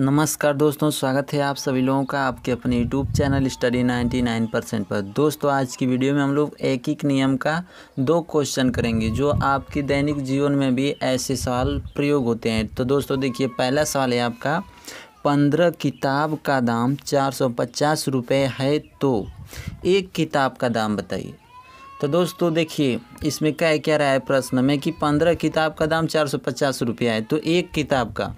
नमस्कार दोस्तों स्वागत है आप सभी लोगों का आपके अपने यूट्यूब चैनल स्टडी 99 परसेंट पर दोस्तों आज की वीडियो में हम लोग एक एक नियम का दो क्वेश्चन करेंगे जो आपके दैनिक जीवन में भी ऐसे सवाल प्रयोग होते हैं तो दोस्तों देखिए पहला सवाल है आपका पंद्रह किताब का दाम चार सौ पचास रुपये है तो एक किताब का दाम बताइए तो दोस्तों देखिए इसमें क्या क्या रहा है प्रश्न में कि पंद्रह किताब का दाम चार सौ पचास रुपया है तो एक किताब का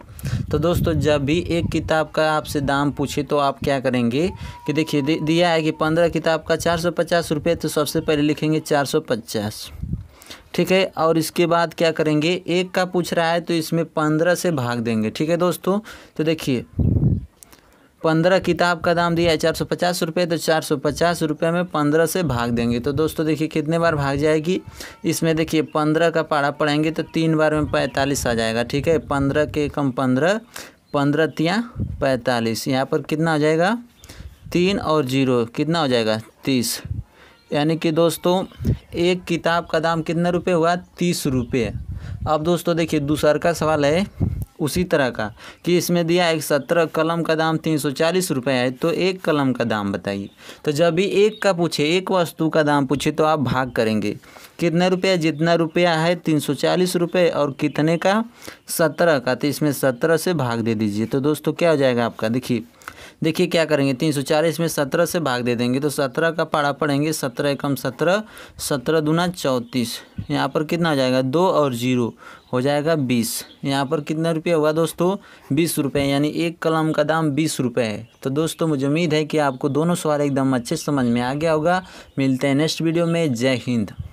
तो दोस्तों जब भी एक किताब का आपसे दाम पूछे तो आप क्या करेंगे कि देखिए दिया है कि पंद्रह किताब का चार सौ पचास रुपये तो सबसे पहले लिखेंगे चार सौ पचास ठीक है और इसके बाद क्या करेंगे एक का पूछ रहा है तो इसमें पंद्रह से भाग देंगे ठीक है दोस्तों तो देखिए पंद्रह किताब का दाम दिया है चार सौ पचास रुपये तो चार सौ पचास रुपये में पंद्रह से भाग देंगे तो दोस्तों देखिए कितने बार भाग जाएगी इसमें देखिए पंद्रह का पारा पढ़ेंगे तो तीन बार में पैंतालीस आ जाएगा ठीक है पंद्रह के कम पंद्रह पंद्रह तिया पैंतालीस यहाँ पर कितना हो जाएगा तीन और जीरो कितना हो जाएगा तीस यानी कि दोस्तों एक किताब का दाम कितना रुपये हुआ तीस रुपये अब दोस्तों देखिए दूसर का सवाल है उसी तरह का कि इसमें दिया एक सत्रह कलम का दाम तीन सौ चालीस रुपये है तो एक कलम का दाम बताइए तो जब भी एक का पूछे एक वस्तु का दाम पूछे तो आप भाग करेंगे कितने रुपया जितना रुपया है तीन सौ चालीस रुपये और कितने का सत्रह का तो इसमें सत्रह से भाग दे दीजिए तो दोस्तों क्या हो जाएगा आपका देखिए देखिए क्या करेंगे तीन सौ चालीस में सत्रह से भाग दे देंगे तो सत्रह का पारा पड़ेंगे सत्रह एकम सत्रह सत्रह दूना चौंतीस यहाँ पर कितना हो जाएगा दो और जीरो हो जाएगा बीस यहाँ पर कितना रुपये होगा दोस्तों बीस रुपये यानी एक कलम का दाम बीस रुपये है तो दोस्तों मुझे उम्मीद है कि आपको दोनों सवाल एकदम अच्छे समझ में आ गया होगा मिलते हैं नेक्स्ट वीडियो में जय हिंद